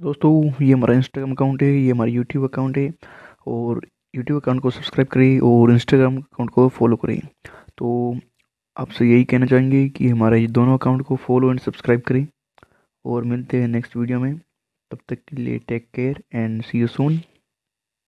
दोस्तों ये हमारा इंस्टाग्राम अकाउंट है ये हमारा यूट्यूब अकाउंट है और यूट्यूब अकाउंट को सब्सक्राइब करें और इंस्टाग्राम अकाउंट को फॉलो करें तो आपसे यही कहना चाहेंगे कि हमारे ये दोनों अकाउंट को फॉलो एंड सब्सक्राइब करें और मिलते हैं नेक्स्ट वीडियो में तब तक के लिए take care and see you soon